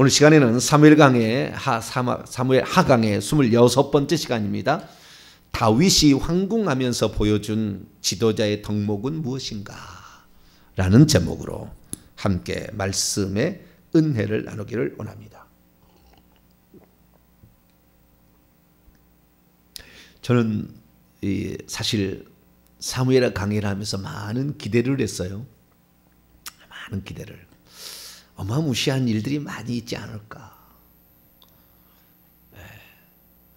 오늘 시간에는 사무엘 강의 하 사무엘 하강의 26번째 시간입니다. 다윗이 황궁하면서 보여준 지도자의 덕목은 무엇인가? 라는 제목으로 함께 말씀의 은혜를 나누기를 원합니다. 저는 사실 사무엘 강의를 하면서 많은 기대를 했어요. 많은 기대를. 어마무시한 일들이 많이 있지 않을까. 예.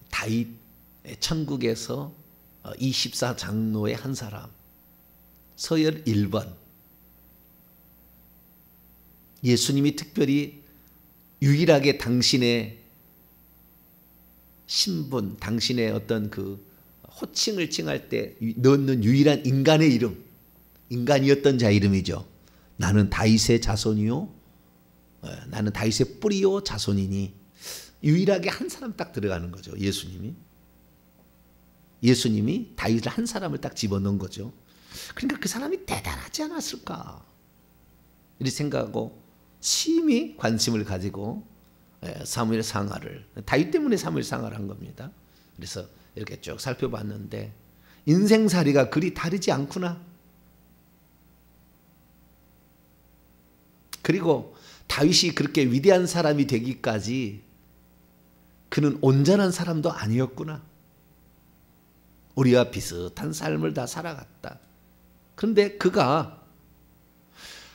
다윗 천국에서 24장로의 어, 한 사람 서열 1번 예수님이 특별히 유일하게 당신의 신분, 당신의 어떤 그 호칭을 칭할 때 넣는 유일한 인간의 이름, 인간이었던 자 이름이죠. 나는 다윗의 자손이요 어, 나는 다윗의 뿌리요 자손이니 유일하게 한 사람 딱 들어가는 거죠. 예수님이. 예수님이 다윗을 한 사람을 딱 집어넣은 거죠. 그러니까 그 사람이 대단하지 않았을까? 이렇게 생각하고 심히 관심을 가지고 예, 사무엘 상하를 다윗 때문에 사무엘 상하를 한 겁니다. 그래서 이렇게 쭉 살펴봤는데 인생살이가 그리 다르지 않구나. 그리고 다윗이 그렇게 위대한 사람이 되기까지 그는 온전한 사람도 아니었구나. 우리와 비슷한 삶을 다 살아갔다. 그런데 그가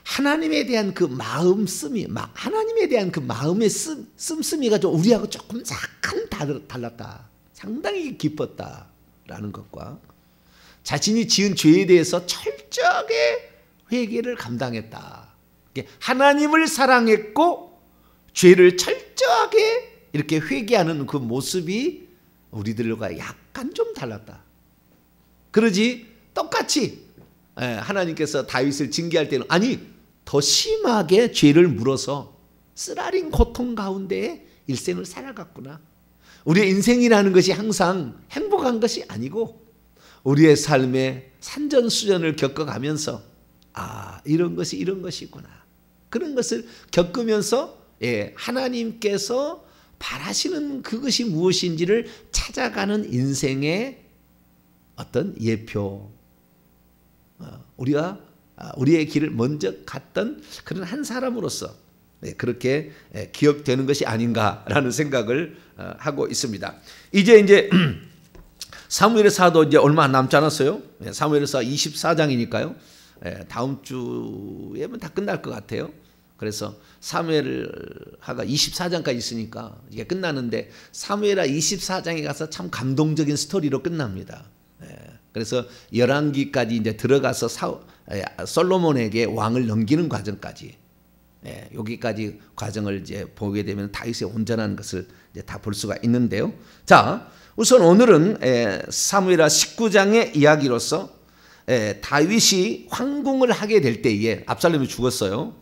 하나님에 대한 그 마음 씀이, 하나님에 대한 그 마음의 씀, 씀씀이가 좀 우리하고 조금 약간 달랐다. 상당히 깊었다. 라는 것과 자신이 지은 죄에 대해서 철저하게 회개를 감당했다. 하나님을 사랑했고 죄를 철저하게 이렇게 회개하는 그 모습이 우리들과 약간 좀 달랐다. 그러지 똑같이 예, 하나님께서 다윗을 징계할 때는 아니 더 심하게 죄를 물어서 쓰라린 고통 가운데 일생을 살아갔구나. 우리의 인생이라는 것이 항상 행복한 것이 아니고 우리의 삶에 산전수전을 겪어가면서 아 이런 것이 이런 것이구나. 그런 것을 겪으면서 예, 하나님께서 바라시는 그것이 무엇인지를 찾아가는 인생의 어떤 예표. 어, 우리가 아, 우리의 길을 먼저 갔던 그런 한 사람으로서 예, 그렇게 예, 기억되는 것이 아닌가라는 생각을 어, 하고 있습니다. 이제 이제 사무엘사도 이제 얼마 남지 않았어요. 예, 사무엘사 24장이니까요. 다음 주에면 다 끝날 것 같아요. 그래서 사무엘하가 24장까지 있으니까 이게 끝나는데 사무엘하 24장에 가서 참 감동적인 스토리로 끝납니다. 예. 그래서 1 1기까지 이제 들어가서 사, 예, 솔로몬에게 왕을 넘기는 과정까지 예, 여기까지 과정을 이제 보게 되면 다윗의 온전한 것을 이제 다 볼 수가 있는데요. 자, 우선 오늘은 예, 사무엘하 19장의 이야기로서 예, 다윗이 황궁을 하게 될 때에 압살롬이 죽었어요.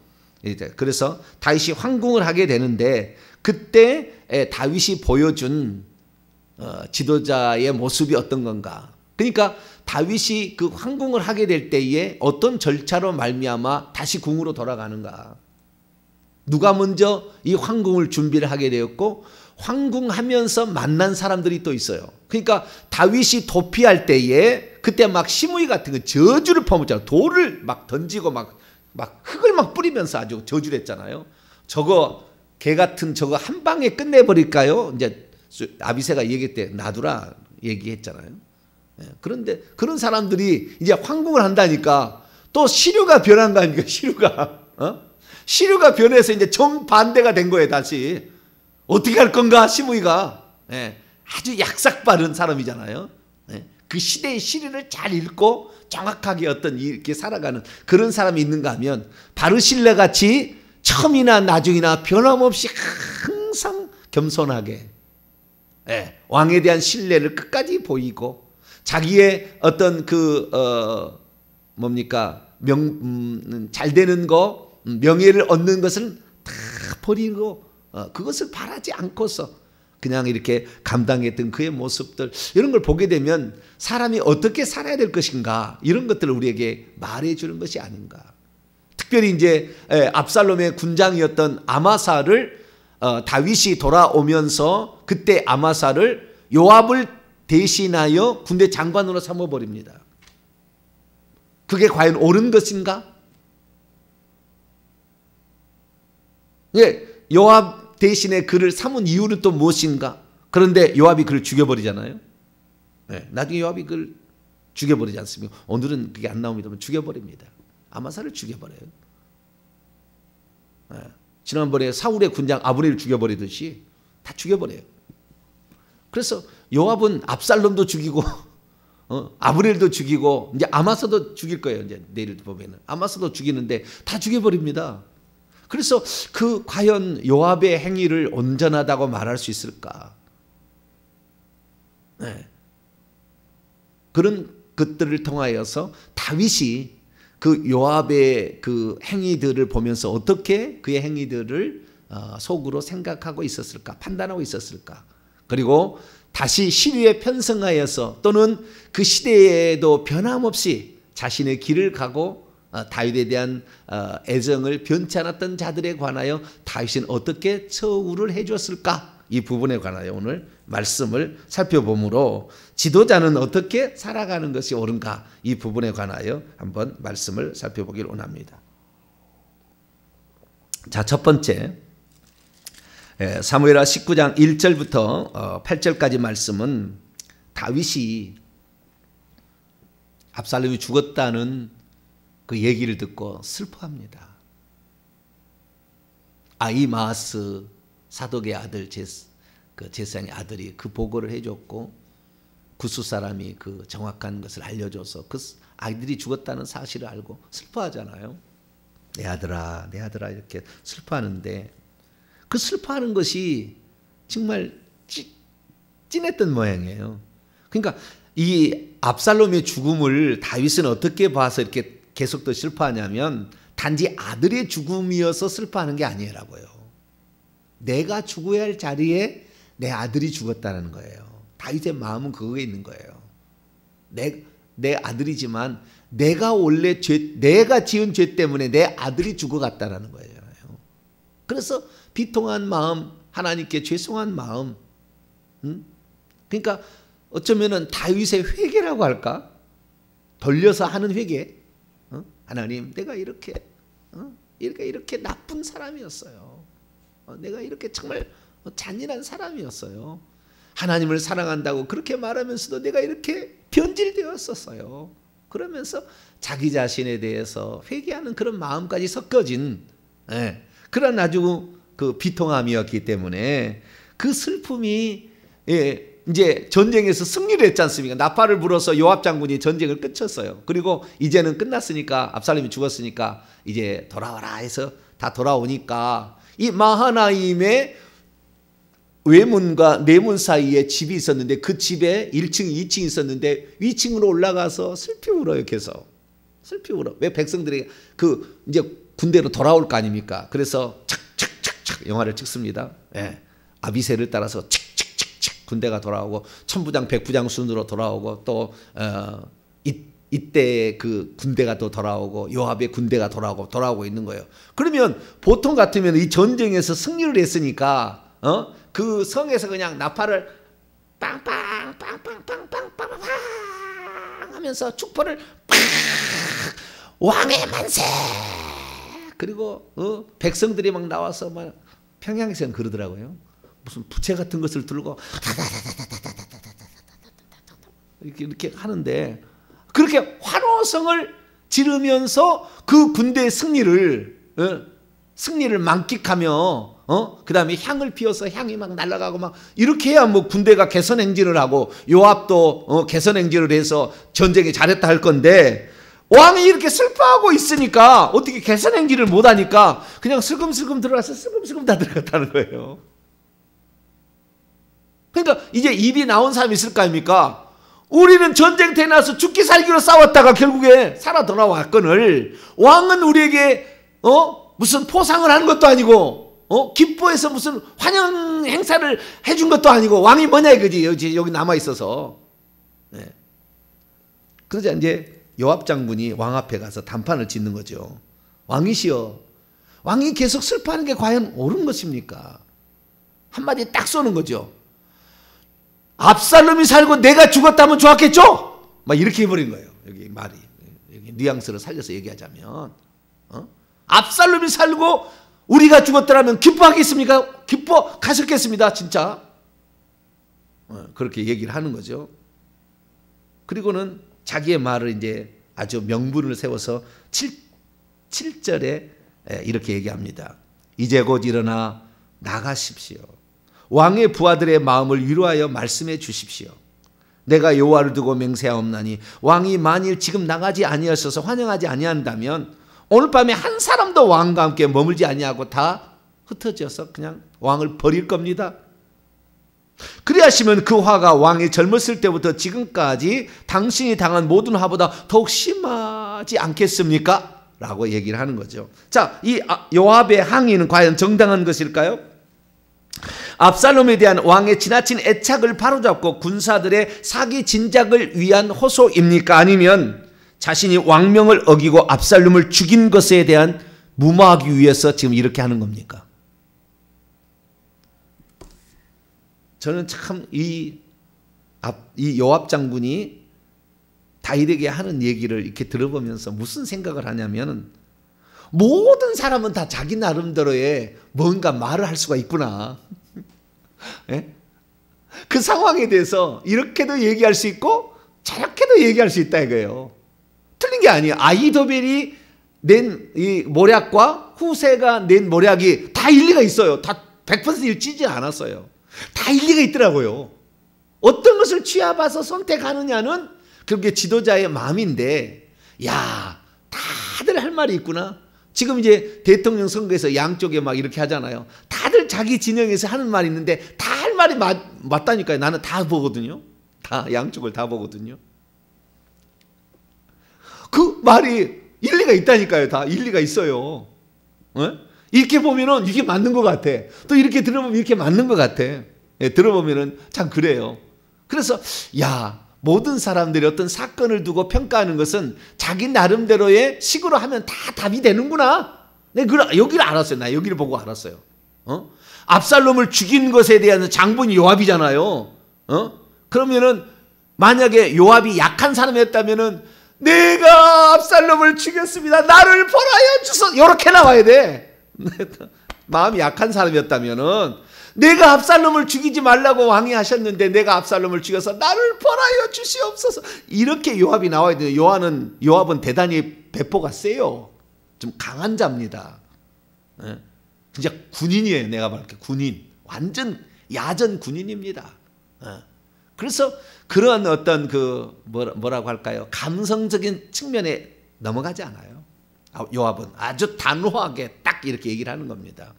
그래서 다윗이 황궁을 하게 되는데 그때 예, 다윗이 보여준 어, 지도자의 모습이 어떤 건가? 그러니까 다윗이 그 황궁을 하게 될 때에 어떤 절차로 말미암아 다시 궁으로 돌아가는가? 누가 먼저 이 황궁을 준비를 하게 되었고 황궁하면서 만난 사람들이 또 있어요. 그러니까 다윗이 도피할 때에 그때 막 시므이 같은 거 그 저주를 퍼붓잖아. 돌을 막 던지고 막막 흙을 막 뿌리면서 아주 저주를 했잖아요. 저거 개 같은 저거 한 방에 끝내버릴까요? 이제 아비세가 얘기했대 나두라 얘기했잖아요. 예, 그런데 그런 사람들이 이제 황궁을 한다니까 또 시류가 변한다니까 시류가 어? 시류가 변해서 이제 정 반대가 된 거예요 다시 어떻게 할 건가 시무이가 예, 아주 약삭 빠른 사람이잖아요. 그 시대의 시리를 잘 읽고 정확하게 어떤 이렇게 살아가는 그런 사람이 있는가 하면 바르실레 같이 처음이나 나중이나 변함없이 항상 겸손하게 예, 왕에 대한 신뢰를 끝까지 보이고 자기의 어떤 그 어, 뭡니까 명, 음, 잘 되는 거 음, 명예를 얻는 것을 다 버리고 어, 그것을 바라지 않고서 그냥 이렇게 감당했던 그의 모습들 이런 걸 보게 되면 사람이 어떻게 살아야 될 것인가 이런 것들을 우리에게 말해 주는 것이 아닌가. 특별히 이제 압살롬의 군장이었던 아마사를 어, 다윗이 돌아오면서 그때 아마사를 요압을 대신하여 군대 장관으로 삼아 버립니다. 그게 과연 옳은 것인가? 예, 요압 대신에 그를 삼은 이유는 또 무엇인가? 그런데 요압이 그를 죽여버리잖아요. 네, 나중에 요압이 그를 죽여버리지 않습니까? 오늘은 그게 안 나옵니다. 죽여버립니다. 아마사를 죽여버려요. 네, 지난번에 사울의 군장 아브네를 죽여버리듯이 다 죽여버려요. 그래서 요압은 압살롬도 죽이고 어? 아브렐도 죽이고 이제 아마서도 죽일 거예요. 이제 내일 보면 아마서도 죽이는데 다 죽여버립니다. 그래서 그 과연 요압의 행위를 온전하다고 말할 수 있을까? 네. 그런 것들을 통하여서 다윗이 그 요압의 그 행위들을 보면서 어떻게 그의 행위들을 어, 속으로 생각하고 있었을까? 판단하고 있었을까? 그리고 다시 시류에 편성하여서 또는 그 시대에도 변함없이 자신의 길을 가고 어, 다윗에 대한 어, 애정을 변치 않았던 자들에 관하여 다윗은 어떻게 처우를 해줬을까이 부분에 관하여 오늘 말씀을 살펴보므로 지도자는 어떻게 살아가는 것이 옳은가? 이 부분에 관하여 한번 말씀을 살펴보길 원합니다. 자, 첫 번째. 예, 사무엘하 19장 1절부터 8절까지 어, 말씀은 다윗이 압살롬이 죽었다는 그 얘기를 듣고 슬퍼합니다. 아이마스 사독의 아들 제스, 그 제사장의 아들이 그 보고를 해줬고 구수 사람이 그 정확한 것을 알려줘서 그 아이들이 죽었다는 사실을 알고 슬퍼하잖아요. 내 아들아, 내 아들아 이렇게 슬퍼하는데 그 슬퍼하는 것이 정말 찌, 찐했던 모양이에요. 그러니까 이 압살롬의 죽음을 다윗은 어떻게 봐서 이렇게 계속 더 슬퍼하냐면 단지 아들의 죽음이어서 슬퍼하는 게 아니라고요. 내가 죽어야 할 자리에 내 아들이 죽었다는 거예요. 다윗의 마음은 그거에 있는 거예요. 내, 내 아들이지만 내가 원래 죄, 내가 지은 죄 때문에 내 아들이 죽어갔다는 거예요. 그래서 비통한 마음, 하나님께 죄송한 마음. 응? 음? 그러니까 어쩌면 다윗의 회개라고 할까? 돌려서 하는 회개. 하나님, 내가 이렇게 어? 이렇게 이렇게 나쁜 사람이었어요. 어, 내가 이렇게 정말 잔인한 사람이었어요. 하나님을 사랑한다고 그렇게 말하면서도 내가 이렇게 변질되었었어요. 그러면서 자기 자신에 대해서 회개하는 그런 마음까지 섞여진 예, 그런 아주 그 비통함이었기 때문에 그 슬픔이 예, 이제 전쟁에서 승리를 했지 않습니까? 나팔을 불어서 요압 장군이 전쟁을 끝쳤어요. 그리고 이제는 끝났으니까 압살롬이 죽었으니까 이제 돌아와라 해서 다 돌아오니까 이 마하나임의 외문과 내문 사이에 집이 있었는데 그 집에 1층, 2층 있었는데 위층으로 올라가서 슬피 울어요, 계속. 슬피 울어. 왜 백성들이 그 이제 군대로 돌아올 거 아닙니까? 그래서 착착착착 영화를 찍습니다. 예. 아비세를 따라서 착 군대가 돌아오고 천부장 백부장 순으로 돌아오고 또 어, 이, 이때 그 군대가 또 돌아오고 요압의 군대가 돌아오고 돌아오고 있는 거예요. 그러면 보통 같으면 이 전쟁에서 승리를 했으니까 어? 그 성에서 그냥 나팔을 빵빵빵빵빵빵빵빵 하면서 축포를 빵 왕의 만세 그리고 어? 백성들이 막 나와서 막 평양에서는 그러더라고요. 무슨 부채 같은 것을 들고 이렇게 이렇게 하는데 그렇게 환호성을 지르면서 그 군대의 승리를 어? 승리를 만끽하며 어? 그다음에 향을 피워서 향이 막 날아가고 막 이렇게 해야 뭐 군대가 개선 행진을 하고 요압도 어, 개선 행진을 해서 전쟁이 잘했다 할 건데 왕이 이렇게 슬퍼하고 있으니까 어떻게 개선 행진을 못 하니까 그냥 슬금슬금 들어가서 슬금슬금 다 들어갔다는 거예요. 그러니까 이제 입이 나온 사람이 있을 거 아닙니까? 우리는 전쟁터에 나서 죽기 살기로 싸웠다가 결국에 살아 돌아왔건을 왕은 우리에게 어 무슨 포상을 하 것도 아니고 어 기뻐해서 무슨 환영 행사를 해준 것도 아니고 왕이 뭐냐 이거지 여기, 여기 남아 있어서 네. 그러자 이제 여압 장군이 왕 앞에 가서 단판을 짓는 거죠 왕이시여 왕이 계속 슬퍼하는 게 과연 옳은 것입니까 한마디 딱 쏘는 거죠 압살롬이 살고 내가 죽었다면 좋았겠죠? 막 이렇게 해버린 거예요. 여기 말이. 여기 뉘앙스를 살려서 얘기하자면. 어? 압살롬이 살고 우리가 죽었더라면 기뻐하겠습니까? 기뻐 가셨겠습니다. 진짜. 어, 그렇게 얘기를 하는 거죠. 그리고는 자기의 말을 이제 아주 명분을 세워서 7, 7절에 이렇게 얘기합니다. 이제 곧 일어나 나가십시오. 왕의 부하들의 마음을 위로하여 말씀해 주십시오. 내가 여호와를 두고 맹세하옵나니 왕이 만일 지금 나가지 아니하셔서 환영하지 아니한다면 오늘 밤에 한 사람도 왕과 함께 머물지 아니하고 다 흩어져서 그냥 왕을 버릴 겁니다. 그리하시면 그 화가 왕이 젊었을 때부터 지금까지 당신이 당한 모든 화보다 더욱 심하지 않겠습니까? 라고 얘기를 하는 거죠. 자, 이 아, 요압의 항의는 과연 정당한 것일까요? 압살롬에 대한 왕의 지나친 애착을 바로잡고 군사들의 사기 진작을 위한 호소입니까? 아니면 자신이 왕명을 어기고 압살롬을 죽인 것에 대한 무마하기 위해서 지금 이렇게 하는 겁니까? 저는 참 이 이 요압 장군이 다윗에게 하는 얘기를 이렇게 들어보면서 무슨 생각을 하냐면 모든 사람은 다 자기 나름대로의 뭔가 말을 할 수가 있구나. 예? 그 상황에 대해서 이렇게도 얘기할 수 있고 저렇게도 얘기할 수 있다 이거예요. 틀린 게 아니에요. 아이도벨이 낸이 모략과 후세가 낸 모략이 다 일리가 있어요. 다 100% 일치지 않았어요. 다 일리가 있더라고요. 어떤 것을 취합해서 선택하느냐는 그렇게 지도자의 마음인데 야 다들 할 말이 있구나. 지금 이제 대통령 선거에서 양쪽에 막 이렇게 하잖아요. 다들 자기 진영에서 하는 말이 있는데 다 할 말이 맞, 맞다니까요. 나는 다 보거든요. 다 양쪽을 다 보거든요. 그 말이 일리가 있다니까요. 다 일리가 있어요. 네? 이렇게 보면은 이게 맞는 것 같아. 또 이렇게 들어보면 이렇게 맞는 것 같아. 예, 들어보면은 참 그래요. 그래서 야 모든 사람들이 어떤 사건을 두고 평가하는 것은 자기 나름대로의 식으로 하면 다 답이 되는구나. 내 네, 그걸 여기를 알았어요. 나 여기를 보고 알았어요. 어? 압살롬을 죽인 것에 대한 장본이 요압이잖아요. 어? 그러면은 만약에 요압이 약한 사람이었다면은 내가 압살롬을 죽였습니다. 나를 벌하여 주소. 이렇게 나와야 돼. 마음이 약한 사람이었다면은 내가 압살롬을 죽이지 말라고 왕이 하셨는데 내가 압살롬을 죽여서 나를 벌하여 주시옵소서. 이렇게 요압이 나와야 돼요. 요압은 요압은 대단히 배포가 세요. 좀 강한 자입니다. 예? 진짜 군인이에요. 내가 말할게 군인. 완전 야전 군인입니다. 예? 그래서 그런 어떤 그 뭐라고 할까요? 감성적인 측면에 넘어가지 않아요. 아, 요압은 아주 단호하게 딱 이렇게 얘기를 하는 겁니다.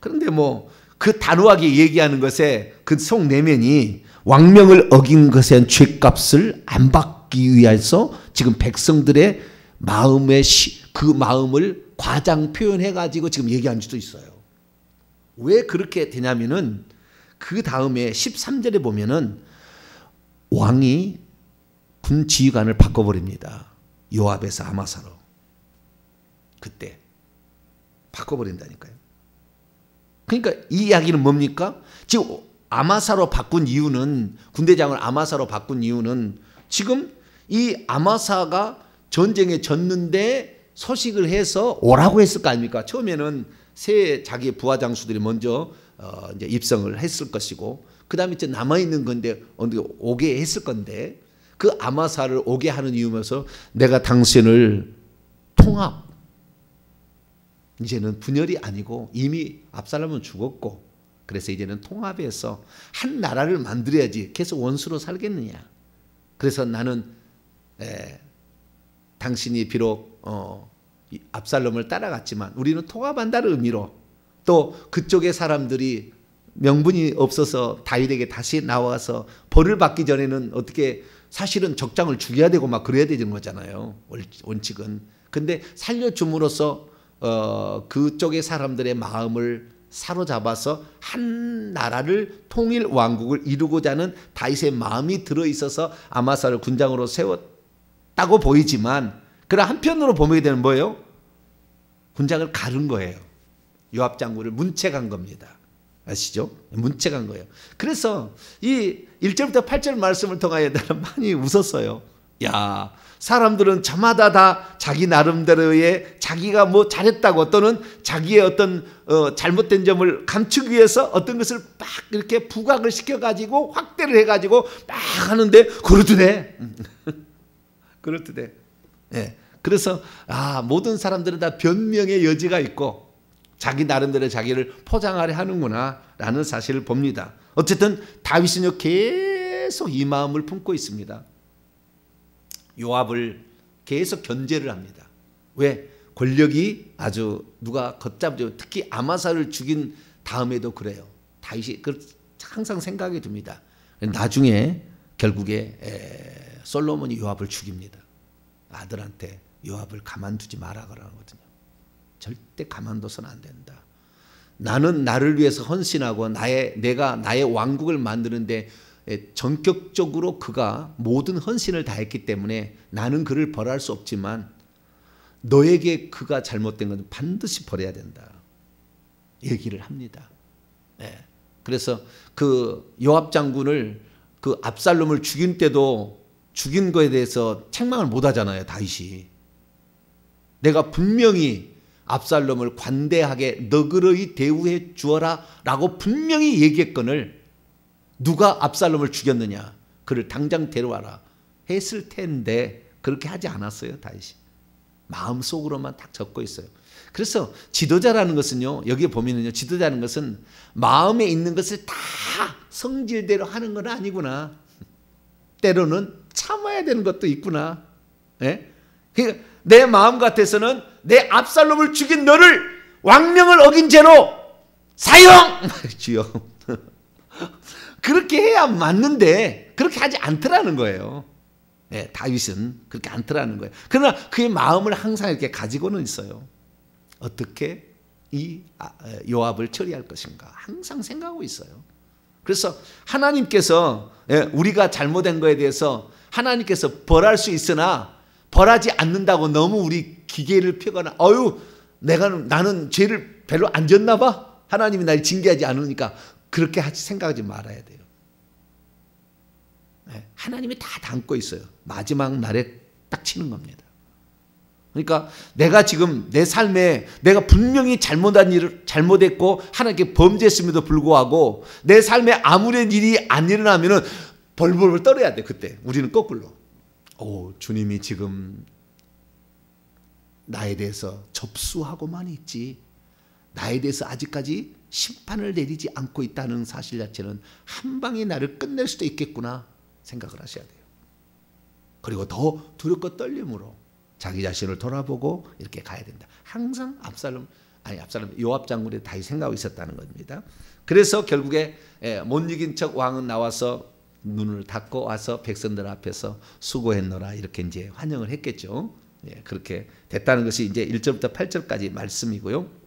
그런데 뭐 그 단호하게 얘기하는 것에 그 속 내면이 왕명을 어긴 것에 대한 죄값을 안 받기 위해서 지금 백성들의 마음의 시, 그 마음을 과장 표현해 가지고 지금 얘기한 지도 있어요. 왜 그렇게 되냐면은 그 다음에 13절에 보면은 왕이 군 지휘관을 바꿔버립니다. 요압에서 아마사로. 그때 바꿔버린다니까요. 그러니까 이 이야기는 뭡니까? 지금 아마사로 바꾼 이유는 군대장을 아마사로 바꾼 이유는 지금 이 아마사가 전쟁에 졌는데 소식을 해서 오라고 했을 거 아닙니까? 처음에는 새 자기 부하 장수들이 먼저 어 이제 입성을 했을 것이고 그다음에 이제 남아 있는 건데 어디 오게 했을 건데 그 아마사를 오게 하는 이유면서 내가 당신을 통합 이제는 분열이 아니고 이미 압살롬은 죽었고 그래서 이제는 통합해서 한 나라를 만들어야지 계속 원수로 살겠느냐. 그래서 나는 에, 당신이 비록 어, 이 압살롬을 따라갔지만 우리는 통합한다는 의미로 또 그쪽의 사람들이 명분이 없어서 다윗에게 다시 나와서 벌을 받기 전에는 어떻게 사실은 적장을 죽여야 되고 막 그래야 되는 거잖아요. 원칙은. 근데 살려줌으로써 어, 그쪽의 사람들의 마음을 사로잡아서 한 나라를 통일 왕국을 이루고자 하는 다윗의 마음이 들어 있어서 아마사를 군장으로 세웠다고 보이지만 그러나 한편으로 보게 되는 뭐예요? 군장을 가른 거예요. 요압 장군을 문책한 겁니다. 아시죠? 문책한 거예요. 그래서 이 1절부터 8절 말씀을 통하여 나는 많이 웃었어요. 야, 사람들은 저마다 다 자기 나름대로의 자기가 뭐 잘했다고 또는 자기의 어떤 어 잘못된 점을 감추기 위해서 어떤 것을 막 이렇게 부각을 시켜가지고 확대를 해가지고 막 하는데 그렇더네. 그렇더네. 예. 그래서 아 모든 사람들은 다 변명의 여지가 있고 자기 나름대로 자기를 포장하려 하는구나라는 사실을 봅니다. 어쨌든 다윗은요 계속 이 마음을 품고 있습니다. 요압을 계속 견제를 합니다. 왜? 권력이 아주 누가 걷잡죠. 특히 아마사를 죽인 다음에도 그래요. 다윗이 항상 생각이 듭니다. 나중에 결국에 에, 솔로몬이 요압을 죽입니다. 아들한테 요압을 가만두지 마라 그러거든요. 절대 가만둬서는 안 된다. 나는 나를 위해서 헌신하고 나의 내가 나의 왕국을 만드는데 예, 전격적으로 그가 모든 헌신을 다했기 때문에 나는 그를 벌할 수 없지만 너에게 그가 잘못된 것은 반드시 벌해야 된다. 얘기를 합니다. 예. 그래서 그 요압 장군을 그 압살롬을 죽인 때도 죽인 거에 대해서 책망을 못 하잖아요, 다윗이. 내가 분명히 압살롬을 관대하게 너그러이 대우해 주어라라고 분명히 얘기했건을 누가 압살롬을 죽였느냐? 그를 당장 데려와라. 했을 텐데 그렇게 하지 않았어요, 다윗이. 마음속으로만 딱 적고 있어요. 그래서 지도자라는 것은요. 여기 보면은요. 지도자라는 것은 마음에 있는 것을 다 성질대로 하는 건 아니구나. 때로는 참아야 되는 것도 있구나. 예? 그내 마음 같아서는 내 압살롬을 죽인 너를 왕명을 어긴 죄로 사형! 주여. 그렇게 해야 맞는데 그렇게 하지 않더라는 거예요. 네, 다윗은 그렇게 않더라는 거예요. 그러나 그의 마음을 항상 이렇게 가지고는 있어요. 어떻게 이 아, 요압을 처리할 것인가 항상 생각하고 있어요. 그래서 하나님께서 예, 우리가 잘못된 거에 대해서 하나님께서 벌할 수 있으나 벌하지 않는다고 너무 우리 기계를 펴거나 어유 내가 나는 죄를 별로 안 졌나 봐 하나님이 날 징계하지 않으니까 그렇게 하지 생각하지 말아야 돼요. 네, 하나님이 다 담고 있어요. 마지막 날에 딱 치는 겁니다. 그러니까 내가 지금 내 삶에 내가 분명히 잘못한 일을 잘못했고 하나님께 범죄했음에도 불구하고 내 삶에 아무런 일이 안 일어나면은 벌벌벌 떨어야 돼 그때 우리는 거꾸로 오 주님이 지금 나에 대해서 접수하고만 있지 나에 대해서 아직까지 심판을 내리지 않고 있다는 사실 자체는 한 방에 나를 끝낼 수도 있겠구나 생각을 하셔야 돼요. 그리고 더 두렵고 떨림으로 자기 자신을 돌아보고 이렇게 가야 된다. 항상 압살롬 아니 압살롬 요압 장군이 다이 생각하고 있었다는 겁니다. 그래서 결국에 예, 못 이긴 척 왕은 나와서 눈을 닫고 와서 백성들 앞에서 수고했노라 이렇게 이제 환영을 했겠죠. 예, 그렇게 됐다는 것이 이제 1절부터 8절까지 말씀이고요.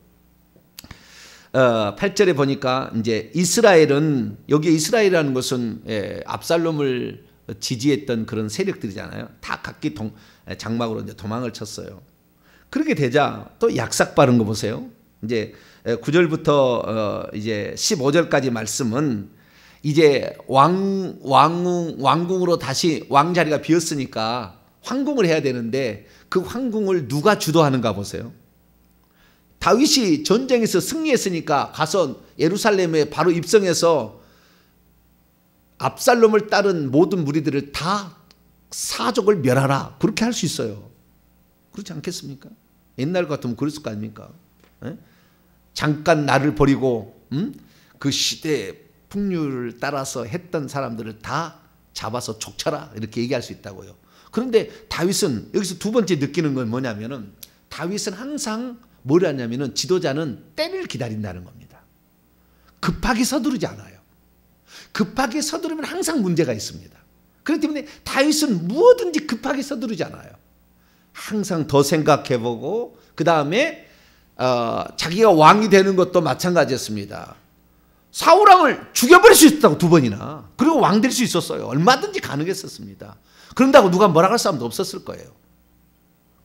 어, 8절에 보니까 이제 이스라엘은 여기 이스라엘이라는 것은 예, 압살롬을 지지했던 그런 세력들이잖아요. 다 각기 동, 예, 장막으로 이제 도망을 쳤어요. 그렇게 되자 또 약삭 빠른 거 보세요. 이제 9절부터 예, 어, 이제 15절까지 말씀은 이제 왕, 왕, 왕궁으로 다시 왕자리가 비었으니까 황궁을 해야 되는데 그 황궁을 누가 주도하는가 보세요. 다윗이 전쟁에서 승리했으니까 가서 예루살렘에 바로 입성해서 압살롬을 따른 모든 무리들을 다 사족을 멸하라. 그렇게 할 수 있어요. 그렇지 않겠습니까? 옛날 같으면 그랬을 거 아닙니까? 에? 예? 잠깐 나를 버리고 음? 그 시대의 풍류를 따라서 했던 사람들을 다 잡아서 족쳐라 이렇게 얘기할 수 있다고요. 그런데 다윗은 여기서 두 번째 느끼는 건 뭐냐면은 다윗은 항상 뭘 하냐면은 지도자는 때를 기다린다는 겁니다. 급하게 서두르지 않아요. 급하게 서두르면 항상 문제가 있습니다. 그렇기 때문에 다윗은 무엇든지 급하게 서두르지 않아요. 항상 더 생각해보고 그 다음에 어, 자기가 왕이 되는 것도 마찬가지였습니다. 사울왕을 죽여버릴 수 있었다고 두 번이나 그리고 왕 될 수 있었어요. 얼마든지 가능했었습니다. 그런다고 누가 뭐라 할 사람도 없었을 거예요.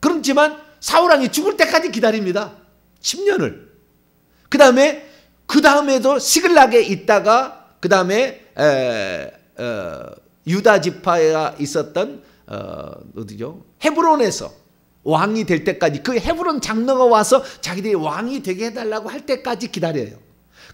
그렇지만 사울왕이 죽을 때까지 기다립니다. 10년을. 그 다음에, 그 다음에도 시글락에 있다가, 그 다음에, 유다 지파에 있었던, 어, 어디죠? 헤브론에서 왕이 될 때까지, 그 헤브론 장르가 와서 자기들이 왕이 되게 해달라고 할 때까지 기다려요.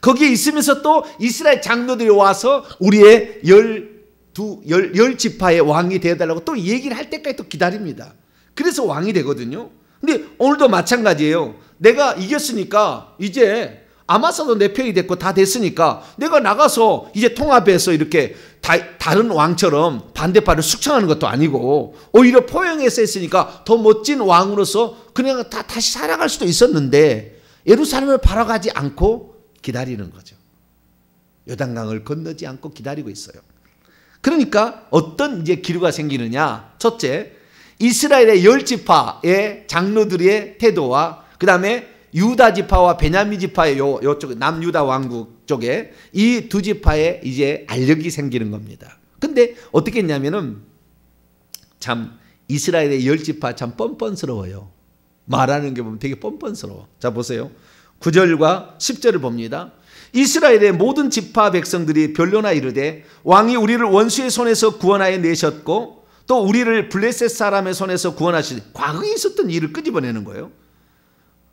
거기에 있으면서 또 이스라엘 장로들이 와서 우리의 열, 두, 열, 열 지파의 왕이 되어달라고 또 얘기를 할 때까지 또 기다립니다. 그래서 왕이 되거든요. 근데 오늘도 마찬가지예요. 내가 이겼으니까 이제 아마사도 내 편이 됐고 다 됐으니까 내가 나가서 이제 통합해서 이렇게 다, 른 왕처럼 반대파를 숙청하는 것도 아니고 오히려 포용해서 했으니까 더 멋진 왕으로서 그냥 다 다시 살아갈 수도 있었는데 예루살렘을 바라가지 않고 기다리는 거죠. 요단강을 건너지 않고 기다리고 있어요. 그러니까 어떤 이제 기류가 생기느냐? 첫째, 이스라엘의 열 지파의 장로들의 태도와 그 다음에 유다 지파와 베냐미 지파의 요, 요쪽 남유다 왕국 쪽에 이 두 지파에 이제 알력이 생기는 겁니다. 근데 어떻게 했냐면은 참 이스라엘의 열 지파 참 뻔뻔스러워요. 말하는 게 보면 되게 뻔뻔스러워. 자 보세요. 9절과 10절을 봅니다. 이스라엘의 모든 지파 백성들이 별로나 이르되 왕이 우리를 원수의 손에서 구원하여 내셨고 또 우리를 블레셋 사람의 손에서 구원하신 과거에 있었던 일을 끄집어내는 거예요.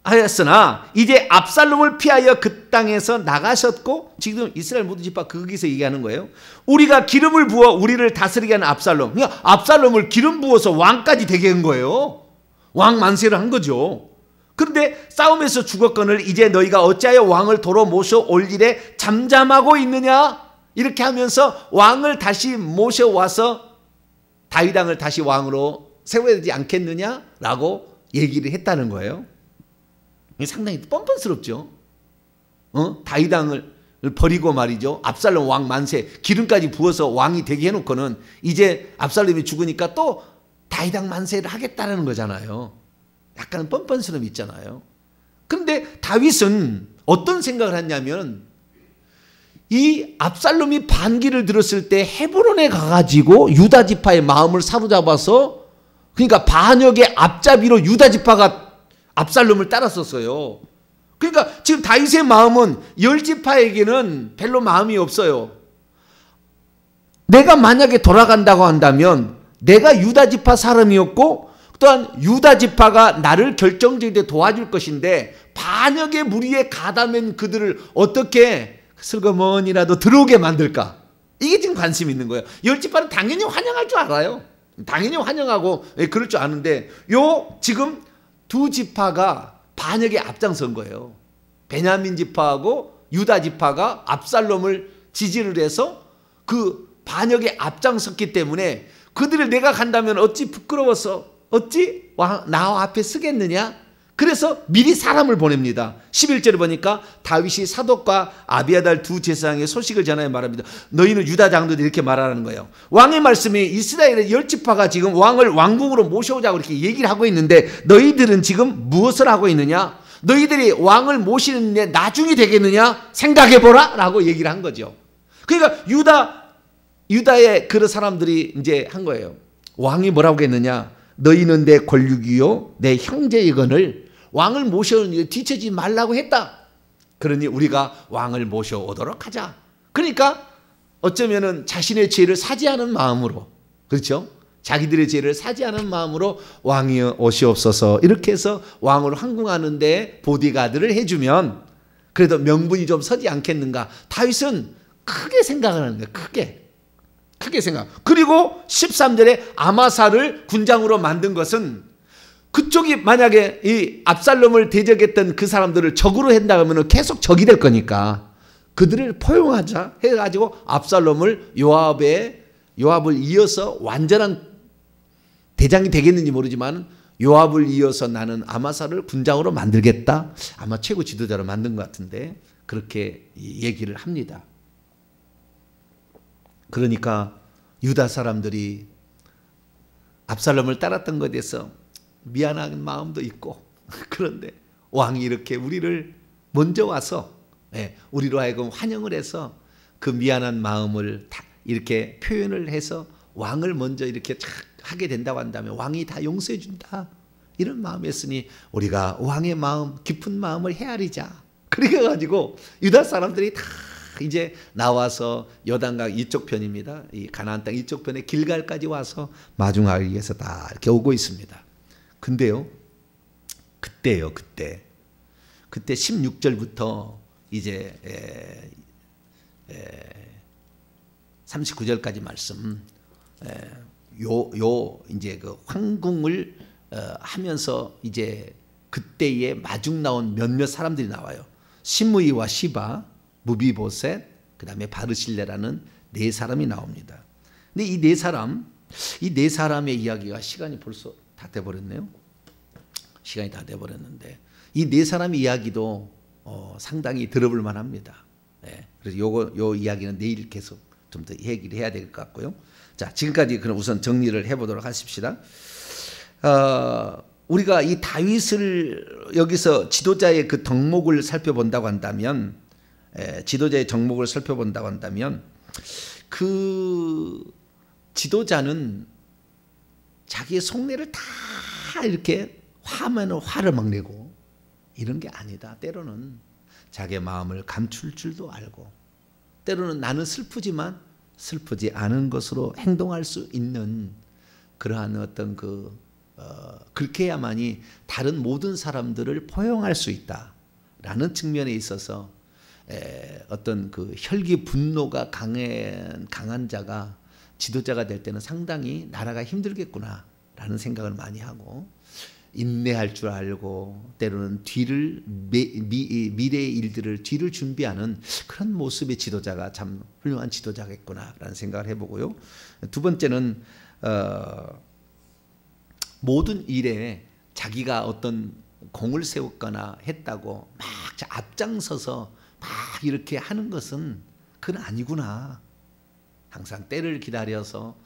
하였으나 이제 압살롬을 피하여 그 땅에서 나가셨고 지금 이스라엘 모든 집합 거기서 그 얘기하는 거예요. 우리가 기름을 부어 우리를 다스리게 하는 압살롬. 그러 그러니까 압살롬을 기름 부어서 왕까지 되게 한 거예요. 왕 만세를 한 거죠. 그런데 싸움에서 죽었건을 이제 너희가 어찌하여 왕을 도로 모셔올 일에 잠잠하고 있느냐? 이렇게 하면서 왕을 다시 모셔와서 다윗왕을 다시 왕으로 세워야 되지 않겠느냐라고 얘기를 했다는 거예요. 상당히 뻔뻔스럽죠. 어? 다윗왕을 버리고 말이죠. 압살롬 왕 만세 기름까지 부어서 왕이 되게 해놓고는 이제 압살롬이 죽으니까 또 다윗왕 만세를 하겠다는 거잖아요. 약간 뻔뻔스러움이 있잖아요. 그런데 다윗은 어떤 생각을 했냐면 이 압살롬이 반기를 들었을 때 헤브론에 가가지고 유다 지파의 마음을 사로잡아서 그러니까 반역의 앞잡이로 유다 지파가 압살롬을 따랐었어요. 그러니까 지금 다윗의 마음은 열 지파에게는 별로 마음이 없어요. 내가 만약에 돌아간다고 한다면 내가 유다 지파 사람이었고 또한 유다 지파가 나를 결정적인 데 도와줄 것인데 반역의 무리에 가담한 그들을 어떻게 슬그머니라도 들어오게 만들까? 이게 지금 관심이 있는 거예요. 열집파는 당연히 환영할 줄 알아요. 당연히 환영하고 예, 그럴 줄 아는데 요 지금 두 지파가 반역에 앞장선 거예요. 베냐민 지파하고 유다 지파가 압살롬을 지지를 해서 그 반역에 앞장섰기 때문에 그들을 내가 간다면 어찌 부끄러워서 어찌 나 앞에 쓰겠느냐? 그래서 미리 사람을 보냅니다. 1 1절에 보니까 다윗이 사독과 아비아달 두 제사장의 소식을 전하여 말합니다. 너희는 유다 장도이렇게 말하는 라 거예요. 왕의 말씀이 이스라엘의 열 지파가 지금 왕을 왕국으로 모셔오자고 이렇게 얘기를 하고 있는데 너희들은 지금 무엇을 하고 있느냐? 너희들이 왕을 모시는데 나중이 되겠느냐? 생각해 보라라고 얘기를 한 거죠. 그러니까 유다 유다의 그런 사람들이 이제 한 거예요. 왕이 뭐라고 했느냐? 너희는 내 권력이요 내 형제이건을 왕을 모셔오는 일에 뒤처지 말라고 했다. 그러니 우리가 왕을 모셔오도록 하자. 그러니까 어쩌면은 자신의 죄를 사죄하는 마음으로 그렇죠? 자기들의 죄를 사죄하는 마음으로 왕이여 오시옵서 이렇게 해서 왕으 항궁하는데 보디가드를 해주면 그래도 명분이 좀 서지 않겠는가 다윗은 크게 생각을 하는 거예요 크게 크게 생각 그리고 13절에 아마사를 군장으로 만든 것은 그쪽이 만약에 이 압살롬을 대적했던 그 사람들을 적으로 한다 그러면 계속 적이 될 거니까 그들을 포용하자 해가지고 압살롬을 요압에 요압을 이어서 완전한 대장이 되겠는지 모르지만 요압을 이어서 나는 아마사를 군장으로 만들겠다. 아마 최고 지도자로 만든 것 같은데 그렇게 얘기를 합니다. 그러니까 유다 사람들이 압살롬을 따랐던 것에 대해서 미안한 마음도 있고 그런데 왕이 이렇게 우리를 먼저 와서 예, 우리로 하여금 환영을 해서 그 미안한 마음을 다 이렇게 표현을 해서 왕을 먼저 이렇게 착 하게 된다고 한다면 왕이 다 용서해 준다. 이런 마음이었으니 우리가 왕의 마음, 깊은 마음을 헤아리자. 그래 가지고 유다 사람들이 다 이제 나와서 여단강 이쪽 편입니다. 이 가나안 땅 이쪽 편에 길갈까지 와서 마중하기 위해서 다 이렇게 오고 있습니다. 근데요, 그때요, 그때. 그때 16절부터 이제 에, 에, 39절까지 말씀, 에, 요, 요, 이제 그 황궁을 어, 하면서 이제 그때에 마중 나온 몇몇 사람들이 나와요. 신무이와 시바, 무비보셋, 그 다음에 바르실레라는 네 사람이 나옵니다. 근데 이 네 사람, 이 네 사람의 이야기가 시간이 벌써 다 돼버렸네요. 시간이 다 돼버렸는데 이 네 사람 이야기도 어, 상당히 들어볼 만합니다. 네. 그래서 요거 요 이야기는 내일 계속 좀 더 얘기를 해야 될 것 같고요. 자 지금까지 그럼 우선 정리를 해보도록 하십시다. 어, 우리가 이 다윗을 여기서 지도자의 그 덕목을 살펴본다고 한다면 에, 예, 지도자의 덕목을 살펴본다고 한다면 그 지도자는 자기의 속내를 다 이렇게 화면 화를 막 내고 이런 게 아니다. 때로는 자기의 마음을 감출 줄도 알고 때로는 나는 슬프지만 슬프지 않은 것으로 행동할 수 있는 그러한 어떤 그 어, 그렇게 해야만이 다른 모든 사람들을 포용할 수 있다라는 측면에 있어서 에, 어떤 그 혈기 분노가 강한 강한 자가 지도자가 될 때는 상당히 나라가 힘들겠구나라는 생각을 많이 하고 인내할 줄 알고 때로는 뒤를 미, 래의 일들을 뒤를 준비하는 그런 모습의 지도자가 참 훌륭한 지도자겠구나라는 생각을 해보고요. 두 번째는 어, 모든 일에 자기가 어떤 공을 세웠거나 했다고 막 앞장서서 막 이렇게 하는 것은 그건 아니구나. 항상 때를 기다려서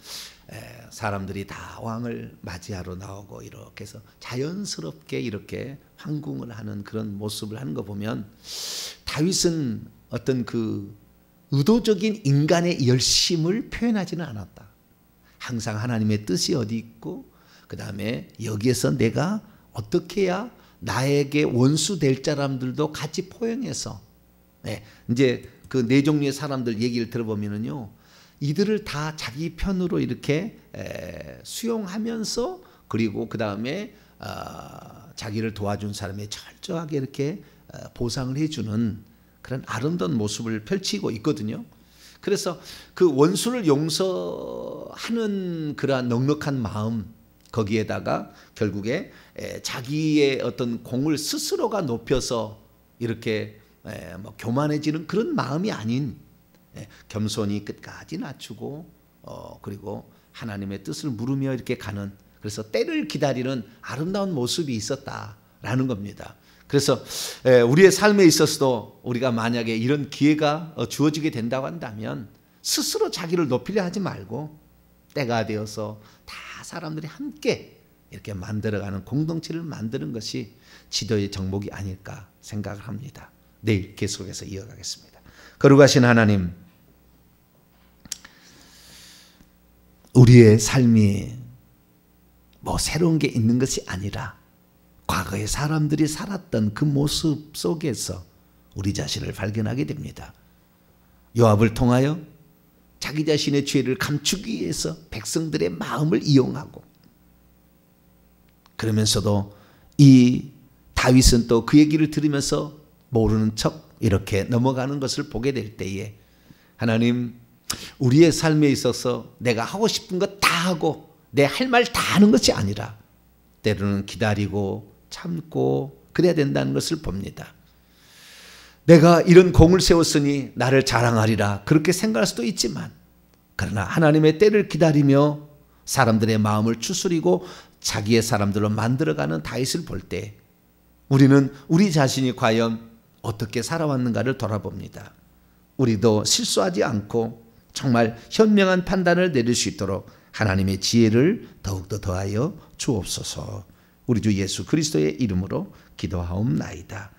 사람들이 다 왕을 맞이하러 나오고 이렇게 해서 자연스럽게 이렇게 황궁을 하는 그런 모습을 하는 거 보면 다윗은 어떤 그 의도적인 인간의 열심을 표현하지는 않았다. 항상 하나님의 뜻이 어디 있고 그 다음에 여기에서 내가 어떻게 해야 나에게 원수 될 사람들도 같이 포용해서 예, 그 네, 이제 그 네 종류의 사람들 얘기를 들어보면요 이들을 다 자기 편으로 이렇게 수용하면서 그리고 그 다음에 아, 자기를 도와준 사람에 철저하게 이렇게 어, 보상을 해주는 그런 아름다운 모습을 펼치고 있거든요. 그래서 그 원수를 용서하는 그러한 넉넉한 마음 거기에다가 결국에 자기의 어떤 공을 스스로가 높여서 이렇게 뭐 교만해지는 그런 마음이 아닌 예, 겸손히 끝까지 낮추고 어, 그리고 하나님의 뜻을 물으며 이렇게 가는 그래서 때를 기다리는 아름다운 모습이 있었다라는 겁니다. 그래서 예, 우리의 삶에 있어서도 우리가 만약에 이런 기회가 어, 주어지게 된다고 한다면 스스로 자기를 높이려 하지 말고 때가 되어서 다 사람들이 함께 이렇게 만들어가는 공동체를 만드는 것이 지도의 정복이 아닐까 생각을 합니다. 내일 계속해서 이어가겠습니다. 거룩하신 하나님, 우리의 삶이 뭐 새로운 게 있는 것이 아니라 과거의 사람들이 살았던 그 모습 속에서 우리 자신을 발견하게 됩니다. 요압을 통하여 자기 자신의 죄를 감추기 위해서 백성들의 마음을 이용하고 그러면서도 이 다윗은 또 그 얘기를 들으면서 모르는 척 이렇게 넘어가는 것을 보게 될 때에 하나님 우리의 삶에 있어서 내가 하고 싶은 것 다 하고 내 할 말 다 하는 것이 아니라 때로는 기다리고 참고 그래야 된다는 것을 봅니다. 내가 이런 공을 세웠으니 나를 자랑하리라 그렇게 생각할 수도 있지만 그러나 하나님의 때를 기다리며 사람들의 마음을 추스리고 자기의 사람들로 만들어가는 다윗을 볼 때 우리는 우리 자신이 과연 어떻게 살아왔는가를 돌아봅니다. 우리도 실수하지 않고 정말 현명한 판단을 내릴 수 있도록 하나님의 지혜를 더욱더 더하여 주옵소서. 우리 주 예수 그리스도의 이름으로 기도하옵나이다.